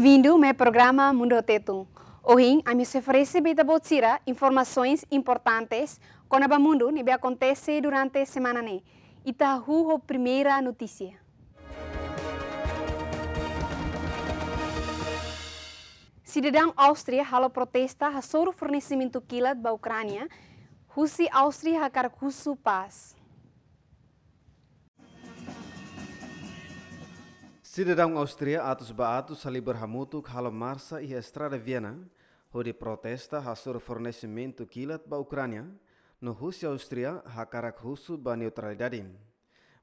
Bem-vindo ao programa Mundo Teto. Hoje, a mim se oferece para você informações importantes com o mundo que acontece durante a semana. E está a primeira notícia. Cidadão Áustria protesta sobre o fornecimento quilat a Ucrânia, Rússia e Áustria a paz. Austria atus ba atus a berhamutuk halom marsa e estrada Viena, di protesta hasur sobre kilat ba Ukrania, no husia Austria ha karak ba neutralidadim.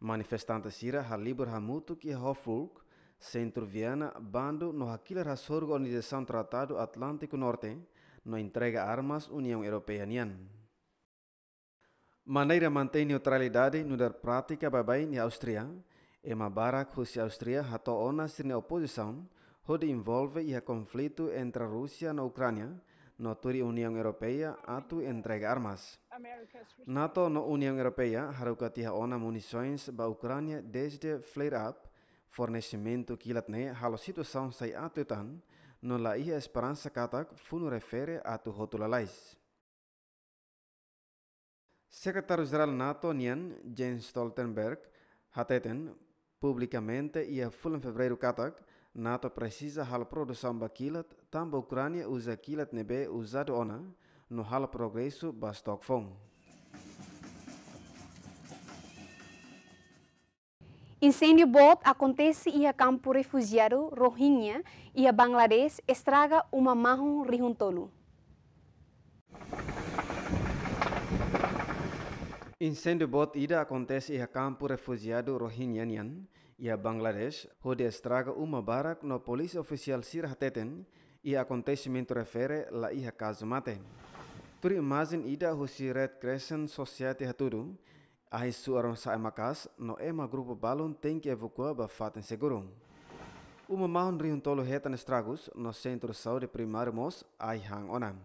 Manifestante sira ha hamutuk e Hofburg, centro Vienna, bandu no hakilar ha sorgo organização Tratado Atlantiku Norte, no entrega armas União Europea nian. Maneira mantém neutralidade no dar prática babai ni Austria? Ema barak Rússia Austria hato ona sirne oposisaun hode involve ia konflitu entre a Rusia na Ukrania no turi Union Europeia atu entrega armas. NATO no Union Europeia haruka tiha ona munisoins ba Ukrania desde flare-up, fornecimento ne halo situação sai atu tan, no la ia esperanza katak funu refere atu hotulalais. Sekretaris Jeral NATO Nian Jens Stoltenberg hateten publicamente e ia fulan fevereiro katak, NATO precisa hal produção baquilat, tamba Ucrânia usa quilat nebe usado ona, no hal progresso bastok fong. Incêndio Bob acontece em campo refugiado Rohingya e a Bangladesh estraga uma marrom rihuntolo. Incêndio bot ida acontece ia campo refugiado Rohingyanian ia ia Bangladesh, onde estraga uma barak no polícia oficial Sir Hateten e acontecimento refere la iha caso mate. Tur imagem ida husi Red Crescent Society hatudu, ahi suaram sa emakas, no ema grupo balon tem que evacuar ba faten seguro. Uma mahon riuntolo retan estragos no centro de saúde primário mos ai hang onam.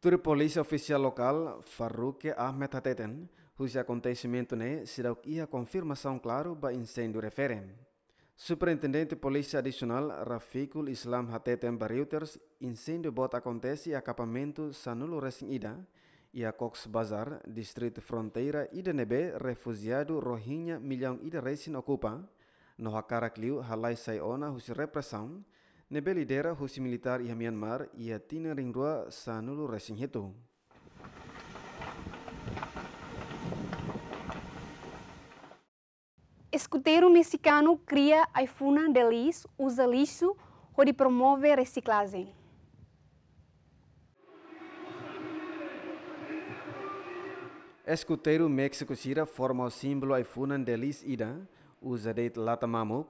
Turi polícia oficial lokal Farruke Ahmed Hateten, Os acontecimento né, serão que a confirmação, claro, para incêndio refere. Superintendente Polícia Adicional Rafiqul Islam Hatetem Reuters, incêndio bot acontece em acampamento Sanulo ida, e a Cox Bazar, distrito fronteira ida Nebe, refugiado Rohingya milhão Ida Resin ocupa, no Hakarakliu Halai Saiona husi repressão, nebe lidera husi militar e Myanmar e a Tina Ringrua Sanulo Resing Hitu. escuteiro mexicano cria iPhone de usa lixo onde promove reciclagem. Escuteiro México Sira forma o símbolo iPhone de ida, usa de latamamuk,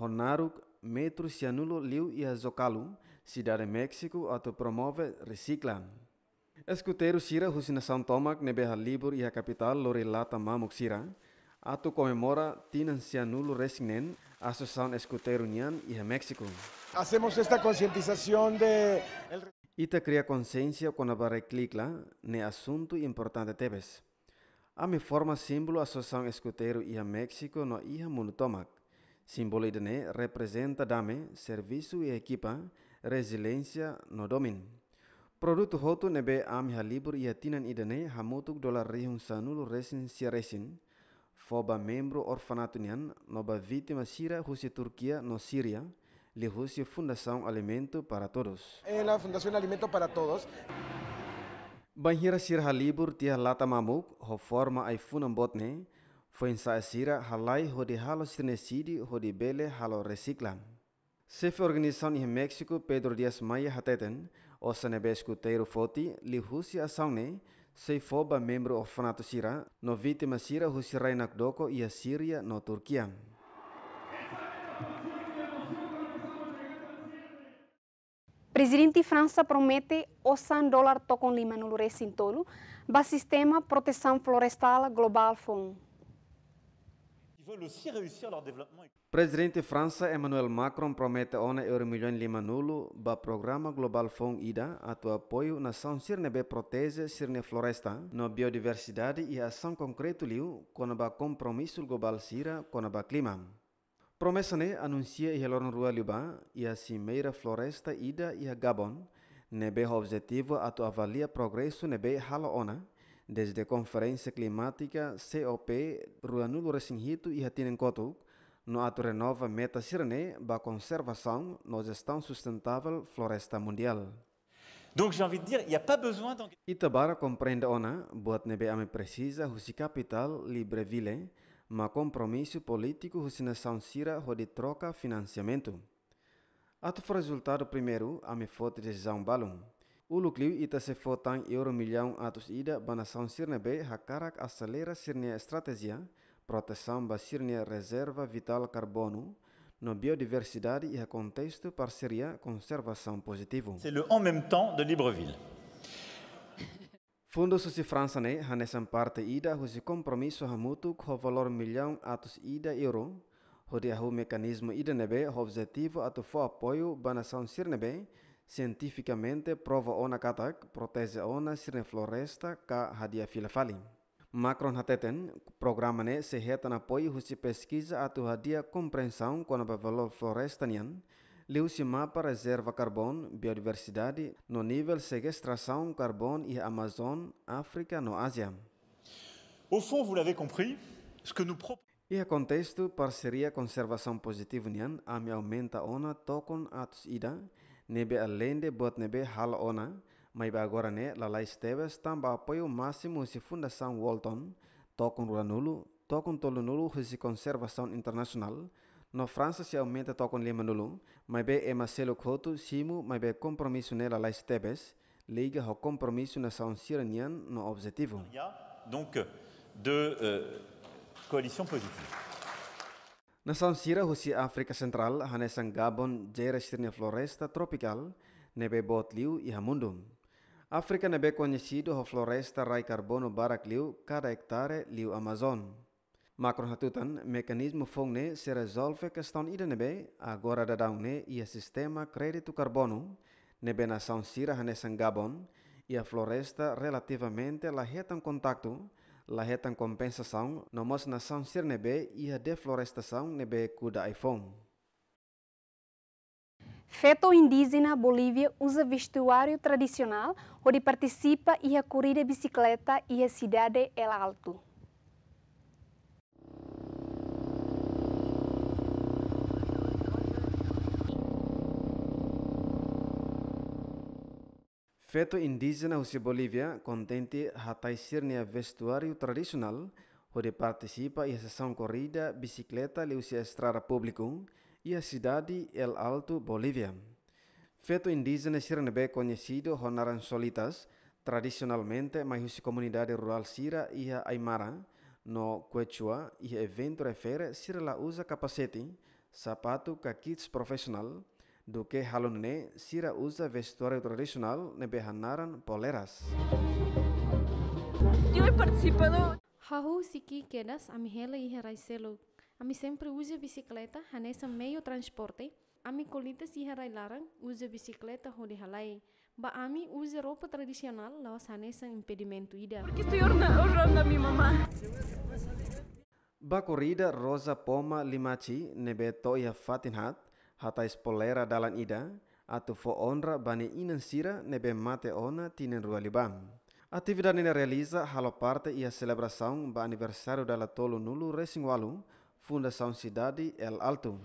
honaruk, metro cianulo liu e zocalo cidade México, auto promove recicla. Escoteiro Sira São Tomac, nebeha libur e a capital Lorelata Mamuk Sira, a tu conmemora tinan cianulo resinen a su san y a México. Hacemos esta concientización de... El... te crea conciencia con la ne asunto importante tebes. A mi forma símbolo a escutero y a México no hija monotomac. Símbolo idene representa dame, servicio y equipa, resiliencia no domin. Producto hotu nebe am halibur y tinan idene hamutuk dolar rihun sanulo resin si resin. foba membro orfanatoniana noba vítima sira husi Turquia no Síria lhe russe Fundação Alimento para Todos. É a Fundação Alimento para Todos. Banhira sira Halibur tia lata mamuk, forma ai botne foi insa sira halai ho de halo sinesidi ho de bele halo reciclam. Chefe organização em México Pedro Dias Maia hateten, o sanebesco teiro foti, lhe russe ação Sei foba membro orfanato Sira, no vítima Sira husirai e ia Síria no Turquia. Presidente França promete 100 dólar tocon lima lure sintolo, ba sistema proteção florestal global fon. Presidente França Emmanuel Macron promete 1 euro milhão lima nulo ba programa Global Fund IDA a tu apoio na ação sirne be protege floresta no biodiversidade e ação concreto liu o ba compromisso global sira o ba clima. Promessa ne anuncia e helor rua liba e a cimeira floresta IDA e a Gabon nebe objetivo a tu avalia progresso nebe hala ona desde a Conferência Climática COP Ruanulo Resinhito e Hatinenkoto, no ato renova meta sirene para conservação na gestão sustentável floresta mundial. Donc j'ai envie de dire, il n'y a pas besoin d'en... Itabara compreende ona, buat nebe ame precisa husi capital vile, ma compromisso político husi nação sira ho de troca financiamento. Ato foi resultado primeiro ame foto de decisão balão. Ulukliu ita se fotang euro milhão atos ida banação sirnebe hakarak acelera sirne estratégia proteção ba sirnia reserva vital carbono no biodiversidade e a contexto parceria conservação positivo. C'est le en même temps de Libreville. Fundo susi França ne hanesan parte ida husi compromisso hamutu ko valor milhão atos ida euro hodi ahu mecanismo ida nebe objetivo atu fo apoio banação sirnebe Cientificamente prova ona katak proteze ona sirne floresta ka hadia filafali. Macron hateten, programa ne se retan apoio husi pesquisa atu hadia compreensão com a valor florestanian, liu-se mapa reserva carbono, biodiversidade, no nível sequestração carbono e Amazon, África no Ásia. Au fond, vous l'avez compris, ce que nous proposons... E a contexto, parceria conservação positiva nian, a me aumenta ona tocon atos ida, nebe alende bot nebe hal ona maiba gorane lalai stebe stamba apoio máximo se fundação Walton tocam ranulu tocam tolunulu nulu hisi conservação internacional no França se aumenta tocam lima nulu maibe ema selo khotu simu maibe compromisso nela lais tebes, liga o compromisso na são no objetivo donc de euh, coalition positive Na Sira husi Afrika Sentral hanesan Gabon jere sirne floresta tropical nebe bot liu iha e mundum. Afrika nebe conhecido ho floresta rai carbono barak liu cada liu Amazon. Macron hatutan mecanismo fongne se resolve questão ida nebe agora da ne iha e sistema kreditu carbono nebe na San Sira hanesan Gabon iha e floresta relativamente la retan kontaktu. la lahetan kompensação nomos nação sir nebe a deflorestação nebe kuda iPhone. Feto indígena Bolívia usa vestuário tradicional onde participa e a corrida bicicleta e a cidade El é Alto. Feto indígena usi Bolívia, contente hatai sirnia vestuário tradicional, onde participa a sessão corrida, bicicleta Leucia Estrada Público e a cidade El Alto, Bolívia. Feto indígena sirnebe conhecido Honaran Solitas, tradicionalmente mais comunidade rural Sira e Aymara, no Quechua, e evento refere Sira la usa capacete, sapato kits profissional, Duke halun ne Sira uza vestuario tradisional, nebe hanaran poleras. Eu he participado. Hahu siki kedas ami hele i raiselo. Ami sempre uza bicicleta hanesa meio transporte. Ami colitas rai larang uza bicicleta holi halai. Ba ami uza ropa tradisional, lawas hanesa impedimento ida. Porque estoy orando a mi mamá. Ba corrida Rosa Poma Limachi nebe toya fatinhat hata spolera dalan ida atu fo onra bani inan sira nebe mate ona tinen rua libam. Atividade ina realiza halo parte ia celebração ba aniversário da Latolo Nulo Recingualu, Fundação Cidade El Alto.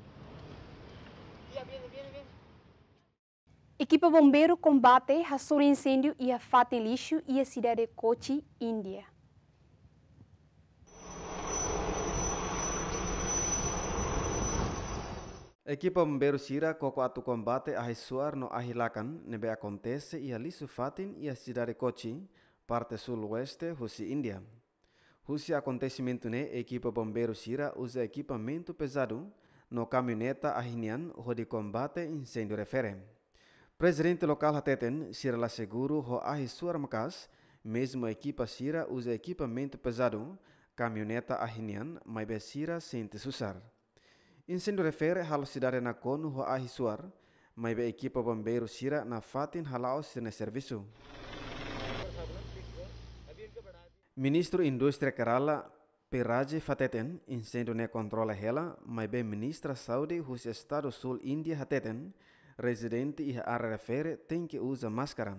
Equipa Bombeiro combate a sobre incêndio e a fata lixo e a cidade de Kochi, Índia. Equipa Bombeiro Sira cocoatu combate a ressuar no Ahilacan, nebe acontece e ali sufatin e a cidade Kochi, parte sul-oeste, Rússia Índia. Rússia acontecimento ne equipa Bombeiro Sira usa equipamento pesado no caminhoneta Ahinian de combate incêndio refere. Presidente local Hateten, Sira Laseguro, Seguro, ho ressuar Macas, mesmo equipa Sira usa equipamento pesado, caminhoneta Ahinian, mas Sira sente sussar. Insendo refere hal sidare na konu ho ahi suar, mai be equipa bombeiro sira na fatin halaos sine servisu. Ministro Indústria Kerala Peraji Fateten, insendo ne kontrola hela, mai be ministra saúde hus estado sul India hateten, residente iha ara refere tem uza usa máscara.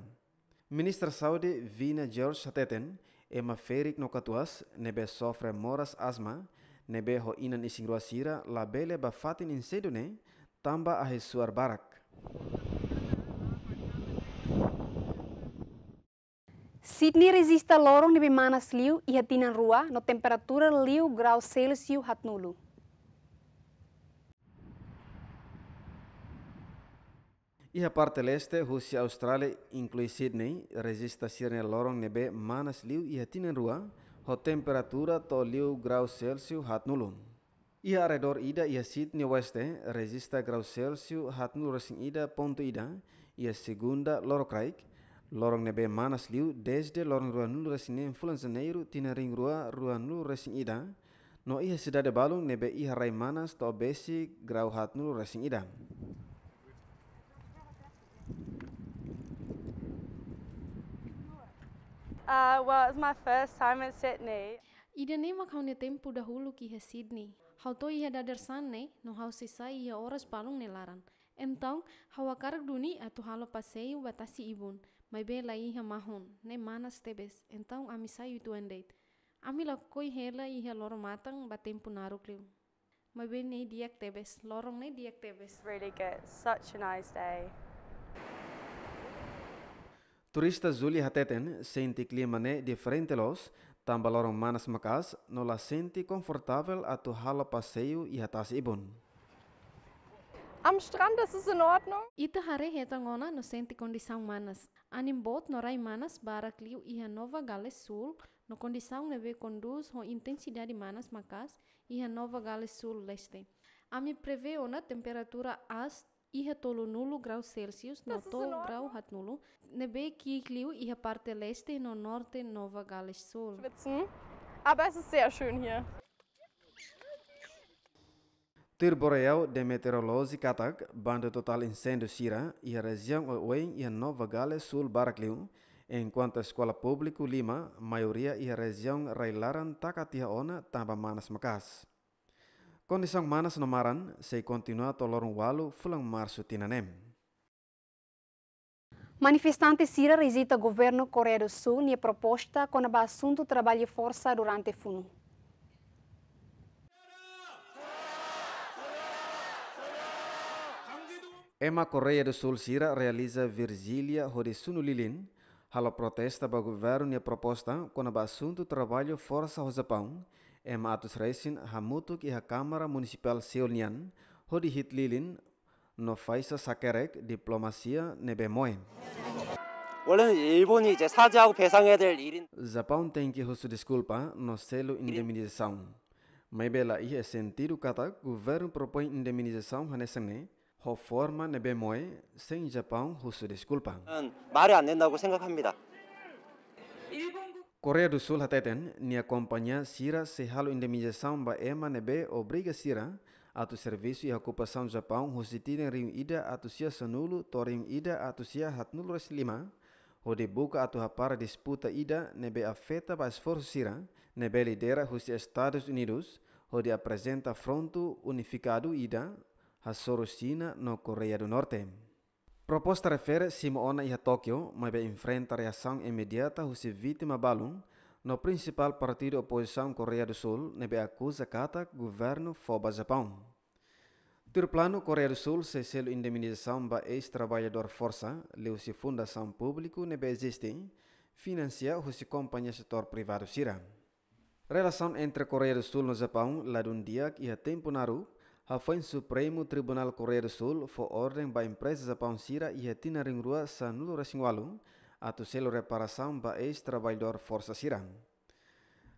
Ministra Saudi Vina George hateten, ema ferik no katuas, nebe sofre moras asma, nebe ho inan e rua la bele ba fatin insedu ne tamba ahe suar barak. Sydney resista lorong nebe manas liu iha tinan rua no temperatura liu grau Celsius hat nulu. E a parte leste, Rússia, Austrália, inclui Sydney, resista Sirne Lorong Nebe, Manas Liu e Atina Rua, ho temperatura liu grau Celsius hat nulun. Ia redor ida ia Sydney Weste resista grau Celsius hat nul resing ida ponto ida ia segunda lorok kraik lorong nebe manas liu desde lorong rua nul resing nem fulan janeiro tina ring rua rua nul resing ida no ia sedade balung nebe ia rai manas to besi grau hat nul resing ida. Uh, well, it's my first time in Sydney. Ida ne makaune dahulu ki he Sydney. Hau to ia dadar sanne, no hau sisa iha oras palung ne laran. Entong, hau akarak duni atu halo pasei batasi ibun. Mai bela ia mahon, ne mana stebes. entong ami sayu tu endeit. Ami lakoi hela ia lor matang batempu naruk liu. Mai be ne diak tebes, lorong ne diak tebes. Really good, such a nice day. Turista Zuli hateten senti clima ne diferente los, tamba lorong manas makas, no la senti confortável a tu hala passeio e hatas ibun. Am strand das is in Ordnung. Ita hare hetangona no sente condição manas. Animbot no rai manas bara clio e a Nova Gales Sul, no condição neve conduz ho intensidade manas makas e a Nova Gales Sul leste. Ami prevê ona temperatura as e tolo nulo grau Celsius no to grau hat nulo. Nebe e a parte leste no norte Nova Gales Sul. Schwitzen, aber es ist sehr schön hier. Tir Boreal de Meteorologi Katak, banda total incêndio Sira e a região oen e a Nova Gales Sul Barakliu, enquanto a escola pública Lima, maioria e a região Railaran Takatiaona, Tambamanas Macas. Kondisang manas nomaran se continua tolorun walu fulang março tinanem. Manifestantes Sira resita governo Coreia do Sul e proposta com o assunto trabalho força durante funu. funo. Ema Coreia do Sul Sira realiza Virgília Horisunu Lilin, hala protesta para governo e proposta com o assunto trabalho força Rosapão, M100 raisin hamutuk iha Kamara Municipal Seonian hodi hitlilin no faisa sakerek diplomasia nebemoin. 원래는 일본이 이제 사죄하고 배상해야 될 Japão tem que rosto desculpa no selo indemnização. Mas bela e é sentido kata governo propõe indemnização hanesane. reforma nebemoe sem Japão rosto desculpa. 말이 안 된다고 생각합니다. Coreia do Sul até hateten ni companhia sira se halo indemnização ba ema nebe obriga sira atu serviço e ocupação do Japão hositiren rim ida atu sia sanulu torim ida atu sia hatnulu res lima hode buka atu hapara disputa ida nebe afeta ba esforço sira nebe lidera husi Estados Unidos hode apresenta fronto unificado ida Hasorosina no Coreia do Norte. Proposta refere Simeona e Tóquio, mas enfrenta reação imediata husi vítima balum, no principal partido oposição Coreia do Sul, nebe acusa kata governo foba Japão. plano Coreia do Sul se selo indemnização ba ex-trabalhador força, leu se fundação público nebe existe, financia husi companhia setor privado sira. Relação entre Coreia do Sul no Japão, um dia e a tempo naru, a fã Supremo Tribunal Coreia do Sul foi ordem para empresas a Paunsira e a Tina Ringrua Sanulo Racingualu a selo reparação para ex-trabalhador Força Sira.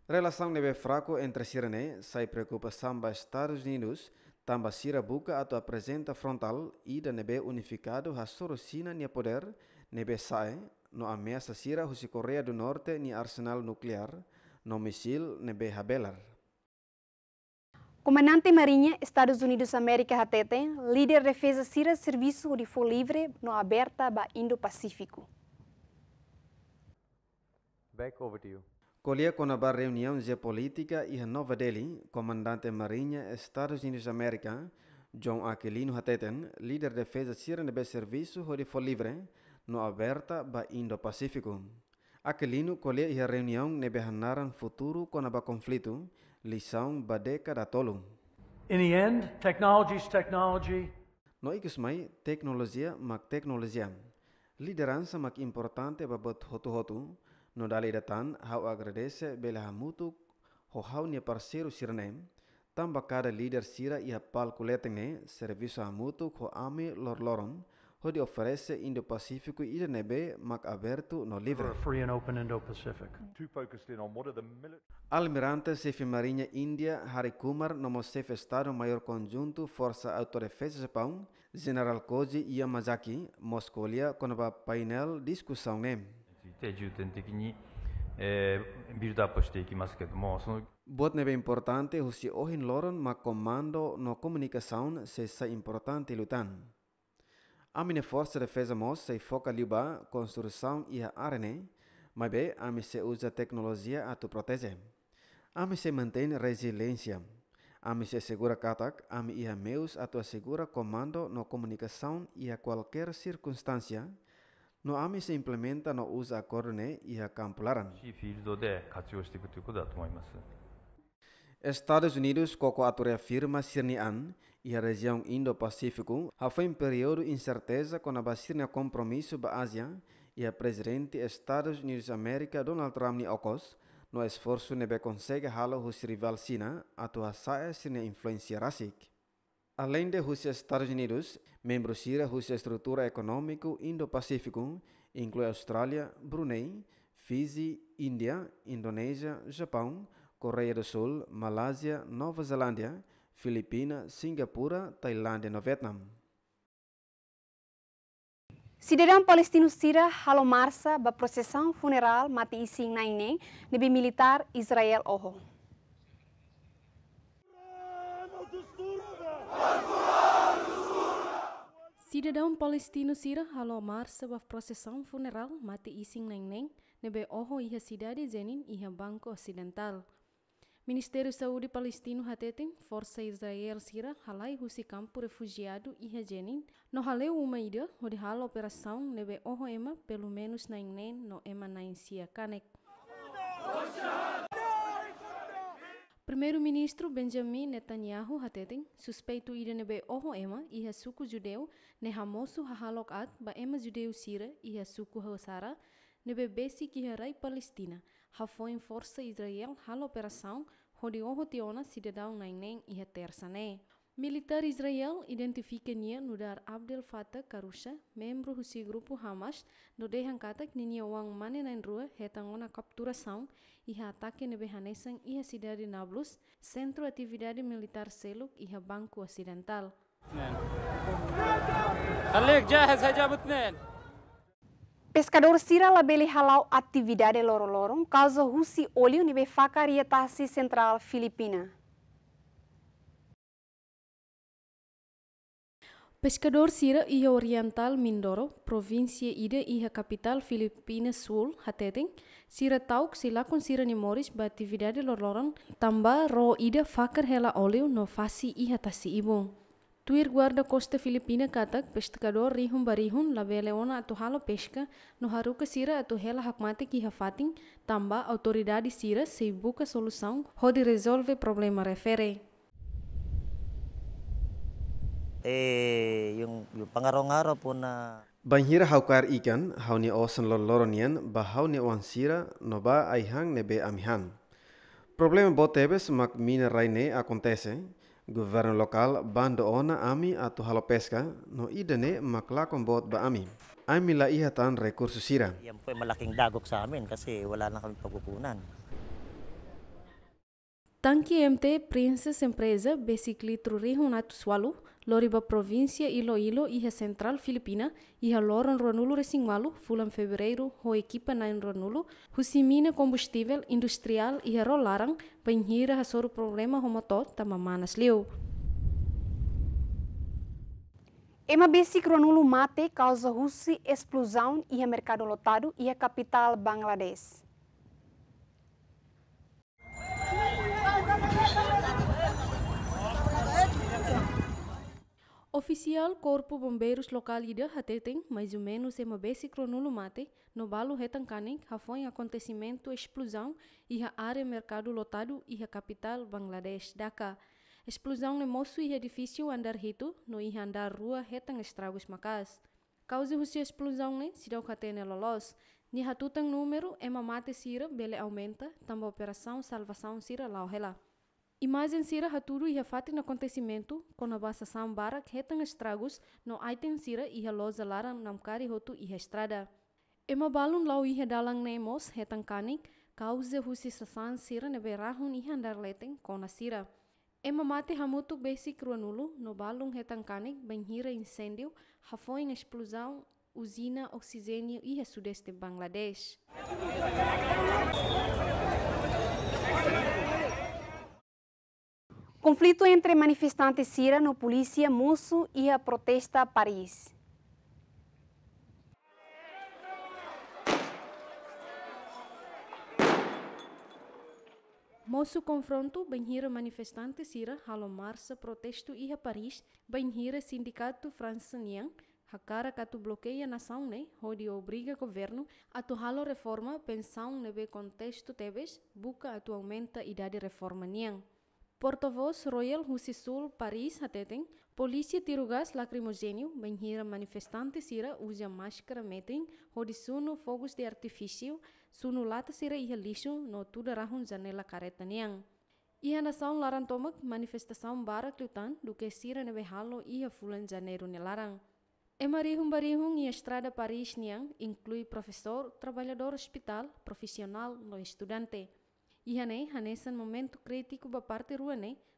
Relação neve fraco entre Sirene sai preocupação para Estados Unidos, também Sira buca a apresenta frontal e da neve unificado a Sorosina nia poder, neve sai, no ameaça Sira Rússia Coreia do Norte ni arsenal nuclear, no missil neve habelar. Comandante Marinha, Estados Unidos América Hatete, líder de defesa Sira Serviço de For Livre no Aberta ba Indo-Pacífico. Back over to you. Colher com a reunião geopolítica e Nova Delhi, comandante Marinha Estados Unidos América, John Aquilino Hateten, líder de defesa Sira de Serviço de For Livre no Aberta ba Indo-Pacífico. Aquilino colher e reunião ne futuro com a conflito, conflito Lisan bade kada tolong. In the end, technology's technology. No ikus mai teknologia mak teknologia. Liderança mak importante babat hotu-hotu, no dali datan hau agradece bela hamutu ho hau ne parceiro sirne, Tambakara leader líder sira ia palco letene servisu hamutu ho ame lor lorom, ofrece oferece Indo-Pacífico y de Nebe MAC aberto no livre. Almirante Civil Marinha Índia Hari Kumar nomo chefe Estado-Maior Conjunto Força Autodefesa Japão, General Koji Yamazaki, Moscólia, conova painel discussão ne. て重点的に、えー、ビルドアップしていきますけどもその Botnebe importante husi ohin loron ma comando no comunicación se sa importante lutan. minha Força de Defesa MOS se foca liba construção e arena, mas bem, ame se usa tecnologia a tu proteger. Ame se mantém resiliência. Ame se segura a ame e meus a tu segura comando no comunicação e a qualquer circunstância. No ame se implementa no usa corne e a campularan. Estados Unidos koko ature firma sirnian e a região Indo-Pacífico foi um período incerteza com a basirnia é compromisso ba Ásia e a presidente Estados Unidos América Donald Trump ni okos no esforço nebe consegue halo hus rival China atua saia sirnia influência rasik. Além de Rússia Estados Unidos, membro Sira Rússia estrutura econômico Indo-Pacífico inclui Austrália, Brunei, Fiji, Índia, Indonésia, Japão, Coreia do Sul, Malásia, Nova Zelândia, Filipina, Singapura, Tailândia e Vietnã. Cidadão palestino Sira halo marsa ba processão funeral mati ising naineng nebi militar Israel oho. Cidadão palestino Sira halo marsa ba processão funeral mati ising naineng nebe oho iha cidade Zenin iha Banco Ocidental. Ministério da Saúde palestino hatete força Israel sira halai husi campo refugiado e regenin no haleu uma ida onde hal operação neve oho ema pelo menos na inen no ema na insia kanek. Primeiro-ministro Benjamin Netanyahu hateting suspeito ida neve oho ema iha suku judeu ne hamosu hahalok at ba ema judeu sira iha suku hosara nebe besi kiharai Palestina. foi força Israel hal operação onde o rotiona cidadão nainen e terçane. Militar Israel identifica nia nudar Abdel Fattah Karusha, membro husi grupo Hamas, do derrancata katak nia wang mane na rua retangou na capturação e ataque na Behanesan e Nablus, centro atividade militar Seluk e a asidental. Ocidental. خليك جاهز Pescador sira labeli halau atividade loro-lorom causa Rússia óleo nive facaria tasi central Filipina. Pescador Sira Iha e Oriental Mindoro, provinsi Ida e Iha kapital Filipina Sul, Hateteng, Sira Tauk silakon Sira Nimoris batividade lorloran tambah ro Ida fakar hela oli no fasi Iha Tasi ibung. Tuir guarda costa Filipina katak pescador rihun barihun ona atau halo pesca no haruka sira atau hela hakmate ki hafatin tamba autoridade sira se solusang ho di resolve problema refere. Eh, yung, yung pangarongaro po na Banhira haukar ikan hauni osan loloronian ba ni oan sira no ba aihang nebe amihan. Problema botebes mak mina raine akontese. Guvern lokal bando ona ami atau halo peska no idene maklakon bot ba ami. Ami ihatan rekurso sira. Yan po malaking dagok sa amin kasi wala na kami pagkukunan. Tangki MT Princess Empresa basically truri hunat swalo loriba província Iloilo e central Filipina e lor Ronulo Resingualo fulan fevereiro ho equipa na Ronulu husimina combustível industrial e rolarang penhira hasoro problema homotó, tamamanas liu. Ema basic Ronulu mate causa russi explosão e mercado lotado e a capital Bangladesh. Oficial Corpo Bombeiros Local Ida Hateten, mais ou menos em é Mabesi Cronulo Mate, no Balo Retankanen, ha foi acontecimento explosão e a área mercado lotado e a capital Bangladesh, Dhaka. Explosão no moço e edifício andar rito, no ia andar rua retan estragos macas. Causa russa explosão ne, né, se deu catene né, lolos, ni hatutang número, ema mate sira, bele aumenta, tamba operação salvação sira laohela em sira haturu e no acontecimento com a bassa sambara que retan estragos no item sira e loza lara namkari hotu e estrada. Ema balun lau e dalang nemos retan kanik causa husi Sassan sira neberahun e andar letem, com a sira. Ema mate hamutu besi cruanulu no balum retan kanik benhira incêndio hafoin explosão usina oxigênio e sudeste Bangladesh. Conflito entre manifestantes sírianos, polícia moço e a protesta Paris. Moço confronto banheira manifestante sira halo marsa protesto a Paris banheira sindicato francenian hakara katu bloqueia nação né hodi obriga governo a tu halo reforma pensão neve contexto tebes buca a tu aumenta idade reforma niang. Portavoz Royal Husisul Paris ateteng, polisi tirugas lakrimogeniu menghira manifestante manifestantes ira masker máscara hodi sunu fokus de artifício, sunu lata sira ia lixo, no tudo rahun janela careta neang. Ia nação larantomak manifestação barak lutan do sira neve halo iha fulan janeiro nelarang. Emarihum barihum e iha estrada Paris niang inclui professor, trabalhador hospital, profissional no estudante. E hanei, nesse momento crítico para parte rua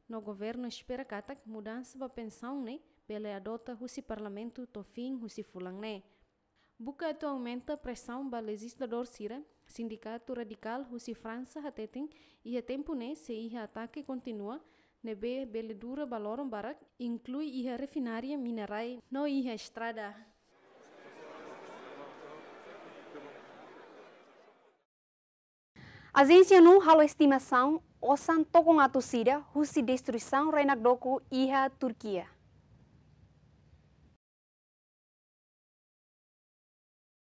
no governo espera katak mudança para pensão nei, pela adota husi parlamento to fim husi fulang né. Buka itu aumenta pressão para legislador sira, sindicato radical husi França hateting, e a tempo né se iha ataque continua, nebe bele dura balorum barak, inclui iha refinaria minerai, no iha estrada. Agência não halo estimação, o santo com a torcida, rusi destruição reinagdoku iha Turquia.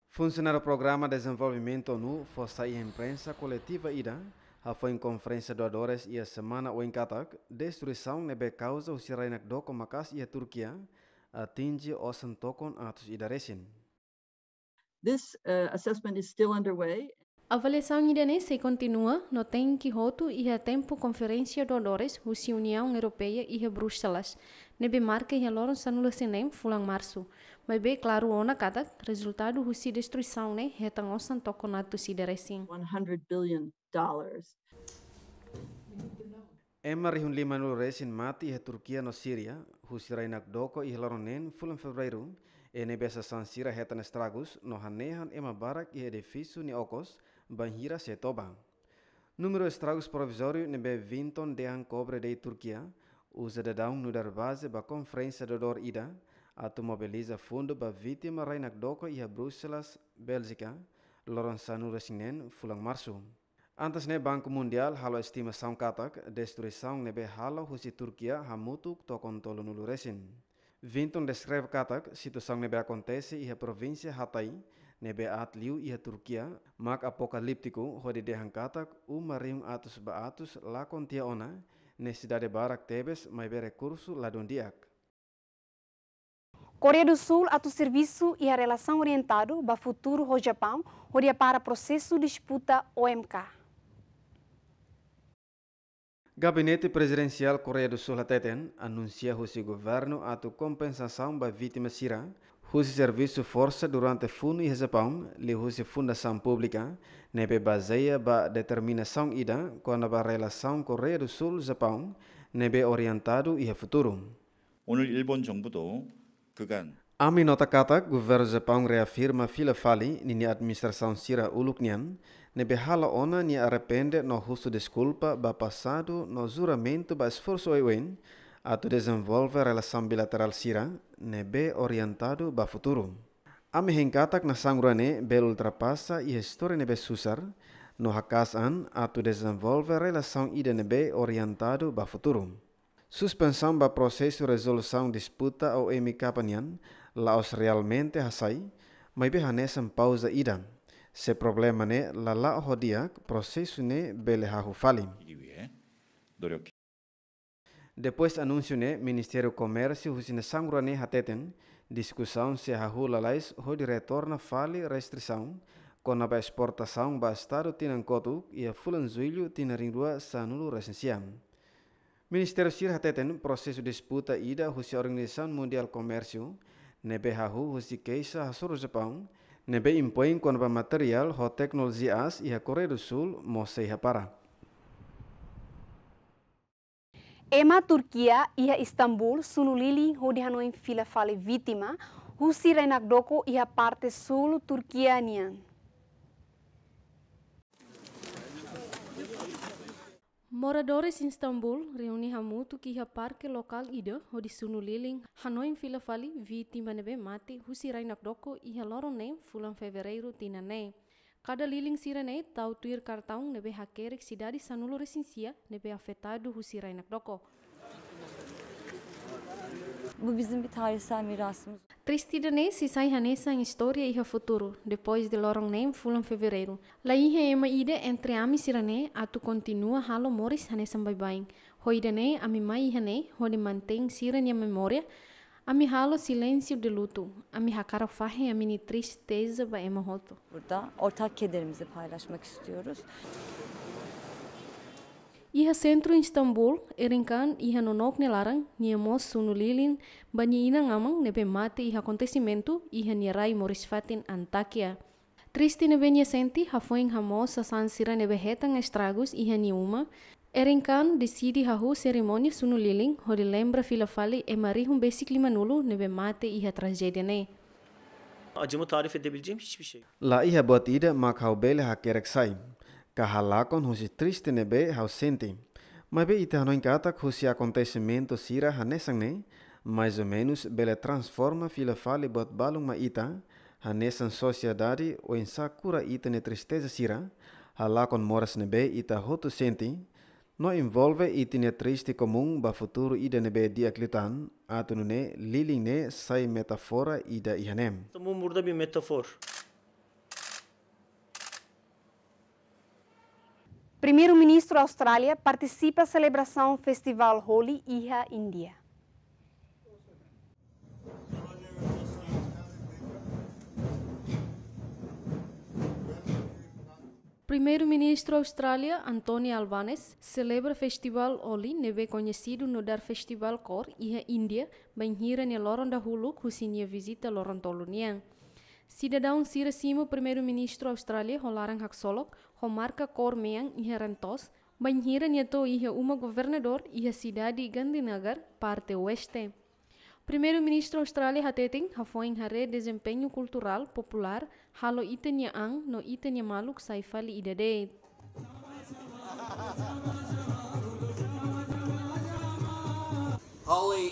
Funcionário do Programa de Desenvolvimento nu Força e Imprensa Coletiva IDA, foi em conferência de doadores e a semana o Encatak, destruição nebe causa o com Makas e a Turquia, atinge o Santokon Atos Idaresin. This uh, assessment is still underway. A avaliação se continua no que roto e a tempo Conferência de Dolores, a União Europeia e a Bruxelas. Nebe marca e a Lawrence anula sinem fulan março. Mas bem claro ona cada resultado Rússia destruição né retan osan toconato sideresim. 100 billion dollars. Emma rihun lima nu resin mati e Turquia no Síria, Rússia rainak doko e Lawrence fulan fevereiro. E nebe essa sansira retan estragos no hanehan Emma barak e edifício ni okos. Banjira se toba. Número estragos provisório nebe vinton de cobre de Turquia, usa de daung no dar base ba conferência de dor ida, atu mobiliza fundo ba vítima Reinak Doko ia e Bruxelas, Bélgica, Lorenza Nuresinen, fulang marsu. Antes ne Banco Mundial halo estima saung katak, destruição nebe halo husi e Turquia hamutuk to tokontolo resin. Vinton descreve katak, situação nebe acontece e a província Hatay, nebe at liu ia Turkia mak apokaliptiku de hangkatak u mariung atus baatus lakon tia ona ne sidade barak tebes mai bere curso ladondiak. Coreia do Sul atu serviço e a relação orientado ba futuro ho Japão horia para processo disputa OMK. Gabinete Presidencial Coreia do Sul ateten anuncia o seu governo a compensação para vítimas sira whose serviço força durante fundo e Rezepam, li whose fundação pública, nebe baseia ba determinação ida quando ba relação Coreia do Sul Japão, nebe orientado e futuro. 오늘 일본 정부도 kata, governo Japão reafirma fila fali ni administração Sira Uluknian, nebe hala ona ni arrepende no justo desculpa ba passado no juramento ba esforço ewen, atau desenvolve relação bilateral sira be orientado ba futuro. Ame henkatak na sangrane bel ultrapassa e ne be susar, no hakasan ato desenvolve relação ida be orientado ba futuro. Suspensão ba processo resolução disputa emi kapanian la laos realmente hasai, be hanesan pausa ida. Se problema ne la la hodia processo ne bele hahu fali. Eh? Depois anúncio né, Ministério Comércio husine sangrane hateten, discussão se hahu lalais ho de retorna fale restrição, com e a exportação ba estado tinan kotuk ia fulan zuilio tinaring dua sanulu resensiam. Ministério sir hateten processo disputa ida husi Organização Mundial Comércio, nebe hahu husi keisa hasuru Japão, nebe impoin kona a material ho tecnologia as ia e Coreia do Sul mosei para. Ema Turquia ia Istambul, Sunulili, Hodihanoin fila fale vítima, Husi doko ia parte sul Turquianian. Moradores Istanbul, reuni hamu hamuto que ia lokal local ho hodi sunu liling Hanoi fila fali vítima nebe mati husi rainak doko ia loro nem fulan rutina tina Kada liling sirene tau tuir kartaung nebe hakerek sidadi sanulu resinsia nebe afetadu husirainak doko. Bu bizim bir tarihsel mirasımız. si sai hanesa in historia iha Futuro, depois de Lorong neim Fulan Fevereiro. La iha Ema Ide entre Ami Sirane, Atu continua Halo Moris Hoi de ne Ami Mai ne, hodi manteng Sirane ya memoria, memoria, A mihalo silêncio de luto. A mihakara fahe a mini tristeza ba emohoto. Burada ortak kederimizi paylaşmak istiyoruz. Iha centro em Istambul, Erinkan, iha nonok nelarang, niemos sunulilin, bani inang amang nebe mate iha acontecimento, iha nierai morisfatin antakia. Triste nebe niesenti, hafoin hamos a sansira nebe hetang estragos iha niuma, Erenkan decidi hahu cerimônia sunu liling hori lembra fila fale e marihum besikli manulu nebe mate iha trajedia ne. Né? Acımı tarif edebileceğim hiçbir şey. La iha buat ida mak hau bele ha kereksai. Kahalakon husi triste nebe hau senti. Mas be ita hanoin kata husi acontecimento sira hanesang ne. Mais ou menos bele transforma fila fale buat balung ma ita. Hanesan sociedade o insakura ita ne tristeza sira. Halakon moras nebe ita hotu senti. No envolve e tinha triste comum ba futuro ida nebe diaklitan atunune liling ne sai metafora ida ihanem. Tamam burada bir metafor. Primeiro-ministro da Austrália participa da celebração Festival Holi Iha India. Primeiro-ministro Austrália, António Albanese, celebra festival Oli, neve conhecido no dar festival Cor e a Índia, banhira ne loron da hulu, visita loron tolunian. Cidadão sira simo primeiro-ministro Austrália, Rolaran Haksolok, homarca Cor meang e rentos, banhira ne to e uma governador e a cidade Gandhinagar, parte oeste. Primeiro-ministro Australia, hate ting hafoing hare desempenho cultural popular halo itenya ang no itenya maluk sai fali idade.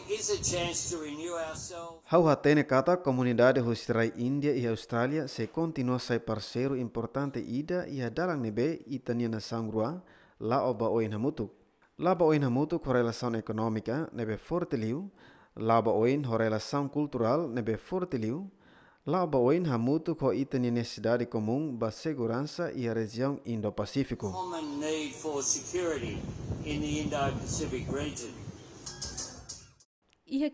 is a chance to renew ourselves. Hau hatene kata a comunidade India Índia e Australia se continua sai parceiro importante ida e a dalang nebe na sangrua la oba oin hamutuk. La oba oin hamutuk com relação nebe forte liu, laba oin ho relação cultural nebe fortiliu, laba oin hamutu ko itani necessidade comum ba segurança e a região Indo-Pacífico. Common need for security in the Indo-Pacific region.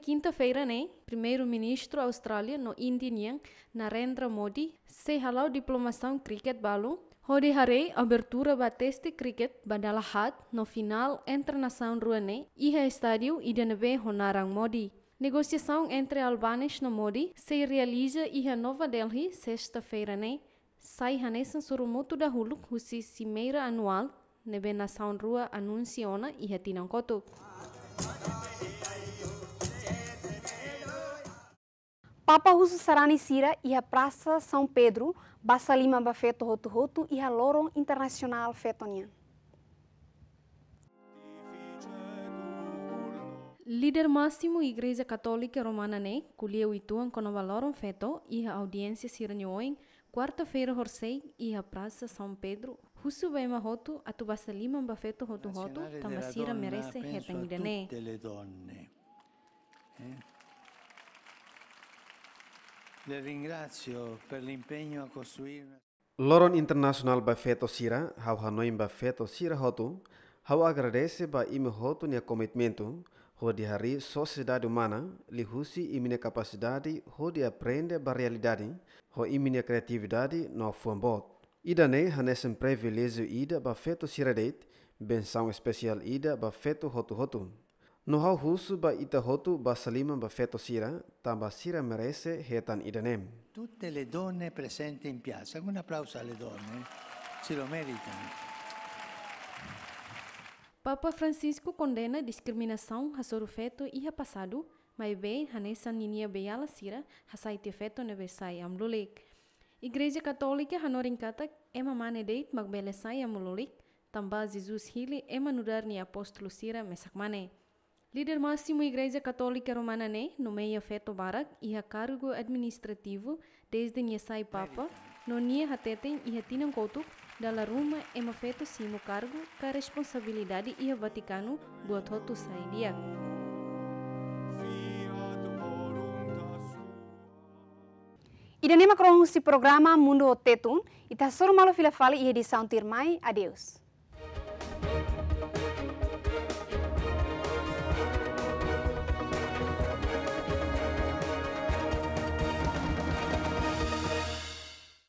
quinta-feira, né? Primeiro-ministro Austrália no Indian, Narendra Modi, se halau diplomação cricket balão Hodehare, abertura bateste cricket badalahat no final entre nação ruane e a estádio IDNB Honarang Modi. Negociação entre Albanes no Modi se realiza e Nova Delhi sexta-feira ne. Né? Sai hanesan surumoto da huluk husi cimeira anual nebe nação rua anunciona e retinankoto. Papa Russo Sarani Sira e a Praça São Pedro Basa Lima ba feto rotu rotu e Loro internacional fetonian. Líder máximo Igreja Católica Romana né, colheu ituan com valoram feto e a audiência se quarta-feira horsei e a Praça São Pedro. Husu bema roto a tubasa lima Bafeto feto roto roto, tamasira merece retangidané. Eh? Le ringrazio per l'impegno a costruire. Loron international ba feto sira, hau hanoi ba feto sira hotu, hau agradece ba ime hotu nia commitmento, ho di hari sociedade humana, li husi imine capacidade, ho di aprende ba realidade, ho imine creatividade no fuambot. Ida ne hanes un privilégio ida ba feto sira deit, benção especial ida ba feto hotu hotu. No hau husu ba ita hotu ba salima ba feto sira, ta ba sira merece hetan idanem. Tutte le donne presenti in piazza, un applauso alle donne, eh. se lo meritano. Papa Francisco condena discriminação raçor feto e passado, mas bem hanessa ninia beala sira, hasaite feto nevesai amlulik. Igreja Católica hanorinkata ema mane deit sai amlulik. tamba Jesus hili ema nudar ni apóstolo sira mesakmane. Líder máximo Igreja Católica romana Romanané nomeia Feto Barak e a cargo administrativo desde Niesai Papa, no Nia Hateten e Hatinan Koutuk, da Roma e feto simo cargo que a responsabilidade e o Vaticano buat hotu saidia. Ida nema krohung programa Mundo Tetun, ita soru malu fila fali ia edição mai, adeus.